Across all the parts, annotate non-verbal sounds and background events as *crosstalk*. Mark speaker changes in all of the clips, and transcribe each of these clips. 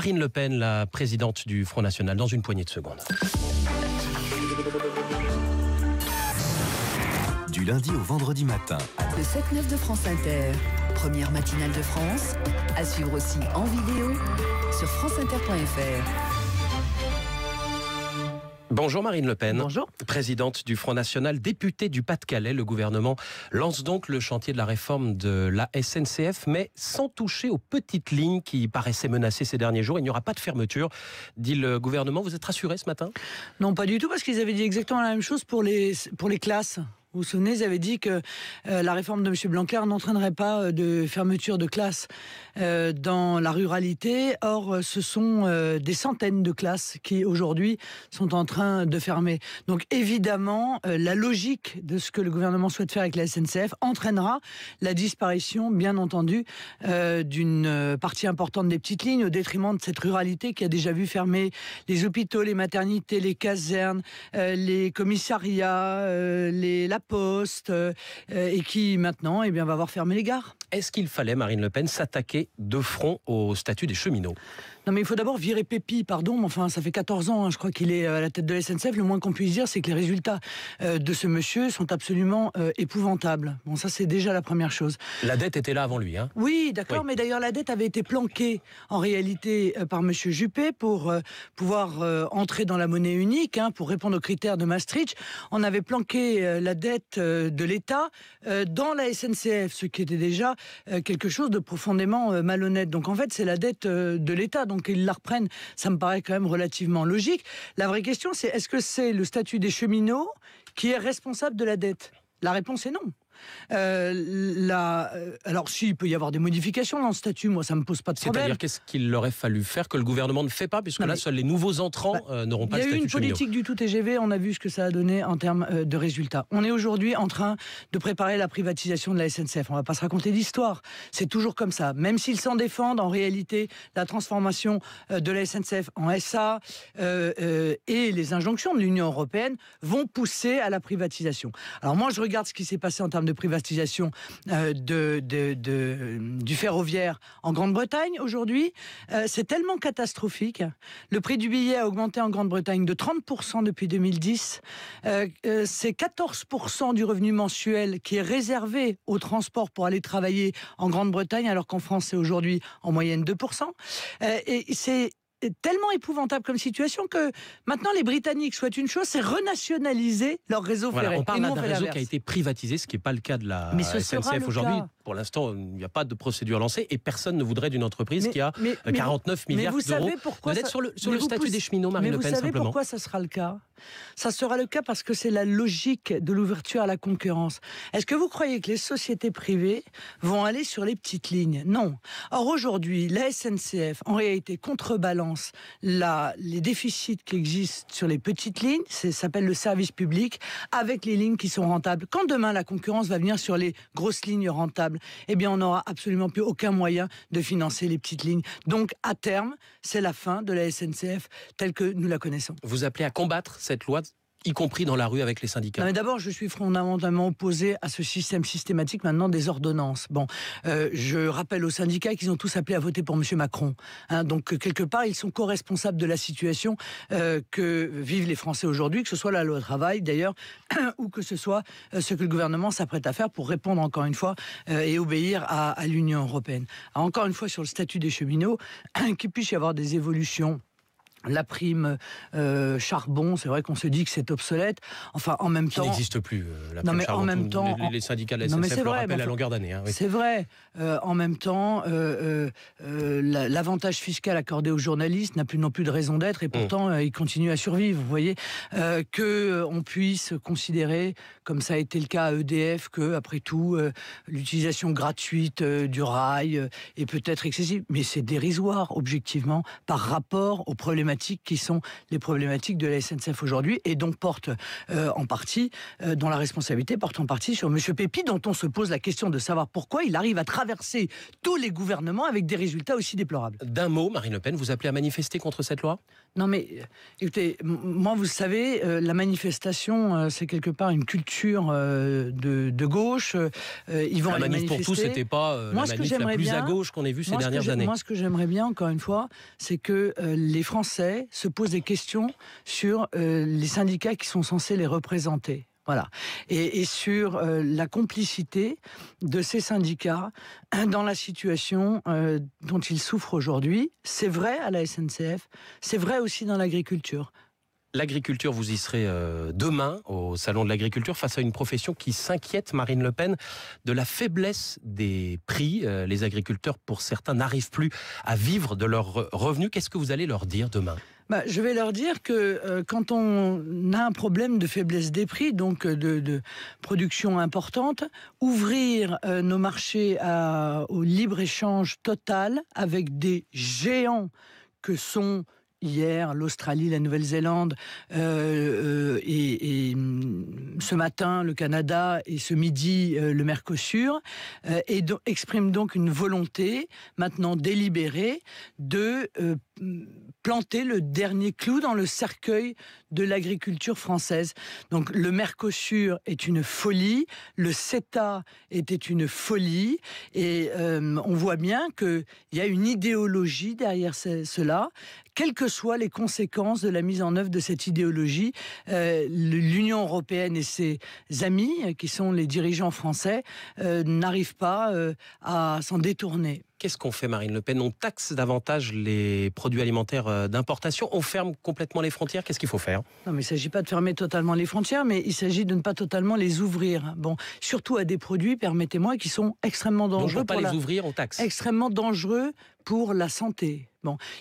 Speaker 1: Marine Le Pen, la présidente du Front National, dans une poignée de secondes. Du lundi au vendredi matin.
Speaker 2: Le 7-9 de France Inter, première matinale de France, à suivre aussi en vidéo sur franceinter.fr.
Speaker 1: Bonjour Marine Le Pen. Présidente du Front National, députée du Pas-de-Calais, le gouvernement lance donc le chantier de la réforme de la SNCF, mais sans toucher aux petites lignes qui paraissaient menacées ces derniers jours.
Speaker 2: Il n'y aura pas de fermeture, dit le gouvernement. Vous êtes rassuré ce matin Non, pas du tout, parce qu'ils avaient dit exactement la même chose pour les, pour les classes. Vous vous souvenez, vous avez dit que euh, la réforme de M. Blanquer n'entraînerait pas euh, de fermeture de classes euh, dans la ruralité. Or, ce sont des centaines de classes qui, aujourd'hui, sont en train de fermer. Donc, évidemment, la logique de ce que le gouvernement souhaite faire avec la SNCF entraînera la disparition, bien entendu, d'une partie importante des petites lignes au détriment de cette ruralité qui a déjà vu fermer les hôpitaux, les maternités, les casernes, les commissariats, les, la Poste, euh, et qui maintenant eh bien, va avoir fermé les gares. Est-ce qu'il fallait, Marine Le Pen, s'attaquer de front au statut des cheminots Non, mais il faut d'abord virer Pépi, pardon, mais enfin, ça fait 14 ans, hein, je crois qu'il est euh, à la tête de la SNCF. Le moins qu'on puisse dire, c'est que les résultats euh, de ce monsieur sont absolument euh, épouvantables. Bon, ça, c'est déjà la première chose.
Speaker 1: La dette était là avant lui, hein
Speaker 2: Oui, d'accord, mais d'ailleurs, la dette avait été planquée, en réalité, par monsieur Juppé pour pouvoir entrer dans la monnaie unique, hein, pour répondre aux critères de Maastricht. On avait planqué la dette de l'État dans la SNCF, ce qui était déjà euh, quelque chose de profondément euh, malhonnête. Donc en fait, c'est la dette euh, de l'État, donc ils la reprennent. Ça me paraît quand même relativement logique. La vraie question, c'est est-ce que c'est le statut des cheminots qui est responsable de la dette La réponse est non. Euh, la... Euh, alors, s'il il peut y avoir des modifications dans le statut, moi, ça ne me pose pas de problème. C'est-à-dire,
Speaker 1: qu'est-ce qu'il aurait fallu faire que le gouvernement ne fait pas, puisque là, seuls les nouveaux entrants bah, euh, n'auront pas le statut Il y a eu une politique
Speaker 2: du tout TGV, on a vu ce que ça a donné en termes de résultats. On est aujourd'hui en train de préparer la privatisation de la SNCF. On ne va pas se raconter l'histoire C'est toujours comme ça. Même s'ils s'en défendent, en réalité, la transformation de la SNCF en SA et les injonctions de l'Union européenne vont pousser à la privatisation. Alors moi, je regarde ce qui s'est passé en termes de de privatisation euh, du ferroviaire en Grande-Bretagne aujourd'hui. Euh, c'est tellement catastrophique. Le prix du billet a augmenté en Grande-Bretagne de 30% depuis 2010. Euh, c'est 14% du revenu mensuel qui est réservé au transport pour aller travailler en Grande-Bretagne, alors qu'en France, c'est aujourd'hui en moyenne 2%. et c'est tellement épouvantable comme situation que maintenant les Britanniques souhaitent une chose, c'est renationaliser leur réseau ferré. on parle d'un réseau qui a
Speaker 1: été privatisé, ce qui n'est pas le cas de la SNCF aujourd'hui. Pour l'instant, il n'y a pas de procédure lancée et personne ne voudrait d'une entreprise qui a 49 euh, milliards d'euros. Vous êtes sur le, sur le statut des cheminots, Marine simplement. Mais vous savez pourquoi
Speaker 2: ça sera le cas Ça sera le cas parce que c'est la logique de l'ouverture à la concurrence. Est-ce que vous croyez que les sociétés privées vont aller sur les petites lignes Non. Or aujourd'hui, la SNCF, en réalité, contrebalance les déficits qui existent sur les petites lignes, ça s'appelle le service public, avec les lignes qui sont rentables. Quand demain la concurrence va venir sur les grosses lignes rentables, eh bien on n'aura absolument plus aucun moyen de financer les petites lignes. Donc à terme, c'est la fin de la SNCF telle que nous la connaissons.
Speaker 1: Vous appelez à combattre cette loi y compris dans la rue avec les syndicats.
Speaker 2: d'abord, je suis fondamentalement opposé à ce système systématique maintenant des ordonnances. Bon, euh, je rappelle aux syndicats qu'ils ont tous appelé à voter pour M. Macron. Hein. donc quelque part, ils sont co-responsables de la situation euh, que vivent les Français aujourd'hui, que ce soit la loi travail d'ailleurs, *clears throat* ou que ce soit euh, ce que le gouvernement s'apprête à faire pour répondre encore une fois et obéir à, l'Union européenne. encore une fois, sur le statut des cheminots, *clears throat* qu'il puisse y avoir des évolutions la prime euh, charbon, c'est vrai qu'on se dit que c'est obsolète. Enfin, en même temps, ça n'existe
Speaker 1: plus. Euh, la prime non, mais hein, euh, en même temps, les, syndicats de la SNCF à longueur d'année. C'est
Speaker 2: vrai. en même temps, l'avantage fiscal accordé aux journalistes n'a plus non plus de raison d'être, et mm. pourtant, il ils continuent à survivre. Vous voyez que on puisse considérer, comme ça a été le cas à EDF, que après tout, l'utilisation gratuite du rail est peut-être excessive, mais c'est dérisoire objectivement par rapport aux problématiques qui sont les problématiques de la SNCF aujourd'hui et euh, en partie, euh, dont la responsabilité porte en partie sur M. Pépi, dont on se pose la question de savoir pourquoi il arrive à traverser tous les gouvernements avec des résultats aussi déplorables. D'un mot, Marine Le Pen, vous appelez à manifester contre cette loi non mais, écoutez, moi vous savez, euh, la manifestation, euh, c'est quelque part une culture euh, de, gauche. ils vont la manif pour tous, n'était pas moi, la plus à gauche qu'on ait vu ces dernières années. Moi, ce que j'aimerais bien, encore une fois, c'est que les Français se posent des questions sur les syndicats qui sont censés les représenter. Et, sur euh, la complicité de ces syndicats hein, dans la situation euh, dont ils souffrent aujourd'hui. C'est vrai à la SNCF, c'est vrai aussi dans l'agriculture.
Speaker 1: L'agriculture, vous y serez euh, demain au Salon de l'Agriculture face à une profession qui s'inquiète, Marine Le Pen, de la faiblesse des prix. Euh, les agriculteurs, pour certains, n'arrivent plus à vivre de leurs revenus. Qu'est-ce que vous allez leur dire demain
Speaker 2: bah, je vais leur dire que euh, quand on a un problème de faiblesse des prix, donc de, production importante, ouvrir nos marchés au libre-échange total avec des géants que sont hier, l'Australie, la Nouvelle-Zélande, euh, euh, et, mm, ce matin, le Canada, et ce midi, euh, le Mercosur, et expriment donc une volonté maintenant délibérée de mm, planter le dernier clou dans le cercueil de l'agriculture française. Donc le Mercosur est une folie, le CETA était une folie, et on voit bien qu'il y a une idéologie derrière cela quelles que soient les conséquences de la mise en œuvre de cette idéologie, euh, l'Union européenne et ses amis, euh, qui sont les dirigeants français, euh, n'arrivent pas à s'en détourner.
Speaker 1: Qu'est-ce qu'on fait, Marine Le Pen On taxe davantage les produits alimentaires d'importation On ferme complètement les frontières Qu'est-ce qu'il faut faire
Speaker 2: Non, mais il ne s'agit pas de fermer totalement les frontières, mais il s'agit de ne pas totalement les ouvrir. Bon, surtout à des produits, permettez-moi, qui sont extrêmement dangereux. on ne pas les ouvrir, aux taxe. Extrêmement dangereux pour la santé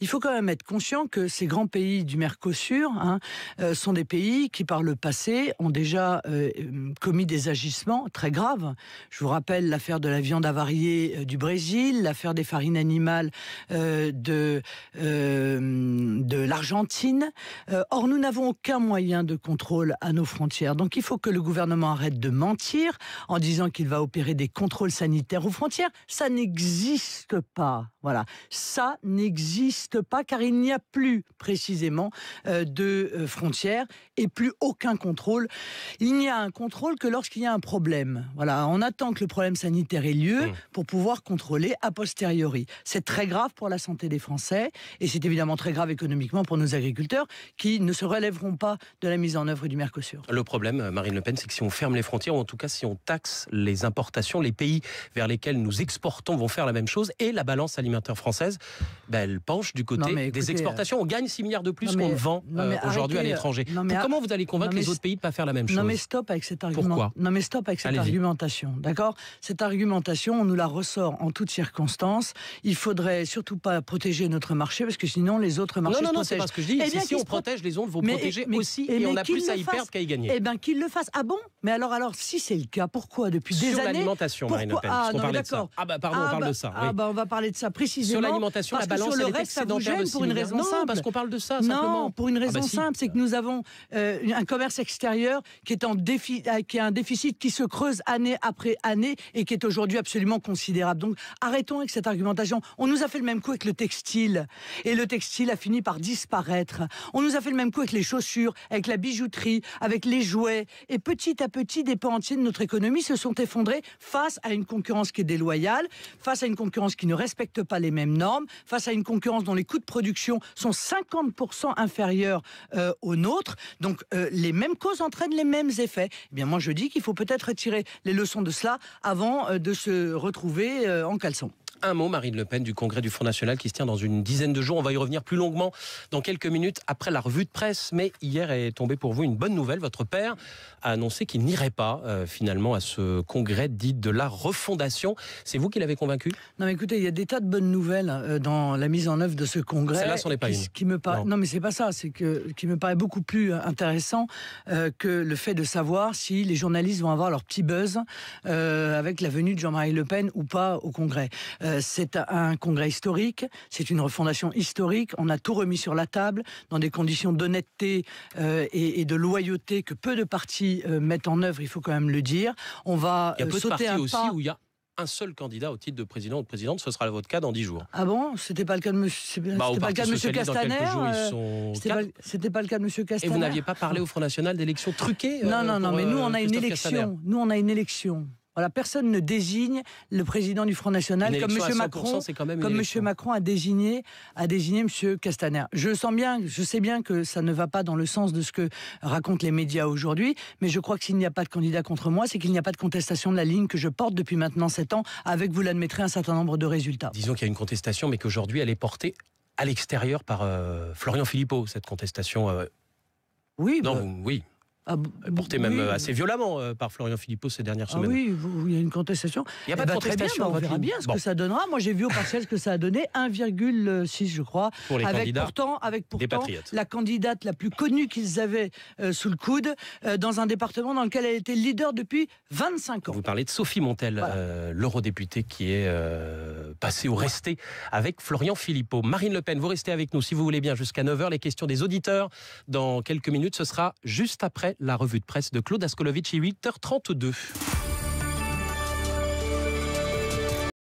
Speaker 2: il faut quand même être conscient que ces grands pays du Mercosur hein, euh, sont des pays qui, par le passé, ont déjà euh, euh, commis des agissements très graves. Je vous rappelle l'affaire de la viande avariée du Brésil, l'affaire des farines animales de l'Argentine. or, nous n'avons aucun moyen de contrôle à nos frontières. Donc, il faut que le gouvernement arrête de mentir en disant qu'il va opérer des contrôles sanitaires aux frontières. Ça n'existe pas. Voilà, ça n'existe pas car il n'y a plus précisément euh, de euh, frontières et plus aucun contrôle. Il n'y a un contrôle que lorsqu'il y a un problème. Voilà, on attend que le problème sanitaire ait lieu mmh. pour pouvoir contrôler a posteriori. C'est très grave pour la santé des Français et c'est évidemment très grave économiquement pour nos agriculteurs qui ne se relèveront pas de la mise en œuvre du Mercosur. Le
Speaker 1: problème, euh, Marine Le Pen, c'est que si on ferme les frontières, ou en tout cas si on taxe les importations, les pays vers lesquels nous exportons vont faire la même chose et la balance alimentaire française, bah, elle penche du côté des exportations. On gagne 6 milliards de plus qu'on le vend euh, aujourd'hui à l'étranger. Comment vous allez convaincre les autres pays de ne pas faire la même chose Non mais
Speaker 2: stop avec cet argument. non mais stop avec cette argumentation, d'accord Cette argumentation, on nous la ressort en toutes circonstances. Il faudrait surtout pas protéger notre marché parce que sinon les autres marchés non, non, non, c'est pas ce que je dis. Eh si, on protège les autres, vous protéger aussi et, on a plus à y perdre qu'à y gagner. Eh bien, qu'ils le fassent. Ah bon Mais alors, alors, si c'est le cas, pourquoi depuis des années Sur l'alimentation, Marine Le Pen. Ah, on de ça.
Speaker 1: Ah bah pardon, on ah, parle bah, de ça. Ah
Speaker 2: bah on va parler de ça. Sur l'alimentation, la balance, sur le reste, ça vous pour une raison non, simple. Parce qu'on parle de ça, simplement. Non, pour une ah, raison bah, simple, c'est que nous avons euh, un commerce extérieur qui est en défi, euh, qui a un déficit qui se creuse année après année et qui est aujourd'hui absolument considérable. Donc arrêtons avec cette argumentation. On nous a fait le même coup avec le textile et le textile a fini par disparaître. On nous a fait le même coup avec les chaussures, avec la bijouterie, avec les jouets et petit à petit des pans entiers de notre économie se sont effondrés face à une concurrence qui est déloyale, face à une concurrence qui ne respecte pas les mêmes normes, face à une concurrence dont les coûts de production sont 50% inférieurs euh, aux nôtres. Donc euh, les mêmes causes entraînent les mêmes effets. Eh bien moi je dis qu'il faut peut-être tirer les leçons de cela avant euh, de se retrouver en caleçon
Speaker 1: un mot, Marine Le Pen, du congrès du Front National qui se tient dans une dizaine de jours. On va y revenir plus longuement dans quelques minutes après la revue de presse. Mais hier est tombée pour vous une bonne nouvelle. Votre père a annoncé qu'il n'irait pas euh, finalement à ce congrès dit de la refondation.
Speaker 2: C'est vous qui l'avez convaincu Non, mais écoutez, il y a des tas de bonnes nouvelles euh, dans la mise en œuvre de ce congrès. Celle-là, c'en est pas une. me non. mais c'est pas ça. C'est que qui me paraît beaucoup plus euh, intéressant que le fait de savoir si les journalistes vont avoir leur petit buzz avec la venue de Jean-Marie Le Pen ou pas au congrès. Euh, c'est un congrès historique, c'est une refondation historique. On a tout remis sur la table dans des conditions d'honnêteté euh, et, de loyauté que peu de partis euh, mettent en œuvre. Il faut quand même le dire. On va il y a peu de un aussi où
Speaker 1: il y a un seul candidat au titre de président ou de présidente, ce sera votre cas dans dix jours.
Speaker 2: Ah bon C'était pas le cas de monsieur, pas le cas de monsieur Castaner C'était pas, pas, le cas de monsieur Castaner. Et vous n'aviez pas parlé au Front National d'élections truquées Non, non, non, mais nous, on a une élection. Nous, on a une élection voilà, personne ne désigne le président du Front National comme M. Macron, comme M. Macron a désigné, a désigné M. Castaner. Je sens bien, je sais bien que ça ne va pas dans le sens de ce que racontent les médias aujourd'hui, mais je crois que s'il n'y a pas de candidat contre moi, c'est qu'il n'y a pas de contestation de la ligne que je porte depuis maintenant 7 ans, avec, vous l'admettrez, un certain nombre de résultats.
Speaker 1: Disons qu'il y a une contestation, mais qu'aujourd'hui, elle est portée à l'extérieur par euh, Florian Philippot, cette contestation. Euh, oui, non, bah, oui.
Speaker 2: Ah, porté même assez
Speaker 1: violemment euh, par Florian Philippot ces dernières ah semaines.
Speaker 2: oui, il y a une contestation. Il n'y a eh pas de ben, contestation. Ben, on verra bien ce que ça donnera. Moi, j'ai vu au partiel ce que ça a donné, 1,6 je crois, *laughs* Pour les avec pourtant, avec pourtant la candidate la plus connue qu'ils avaient euh, sous le coude, euh, dans un département dans lequel elle était leader depuis 25 ans. Vous
Speaker 1: parlez de Sophie Montel, l'eurodéputée qui est passer ou rester avec Florian Philippot. Marine Le Pen, vous restez avec nous si vous voulez bien jusqu'à 9h. Les questions des auditeurs dans quelques minutes, ce sera juste après la revue de presse de Claude Ascolovic 8h32.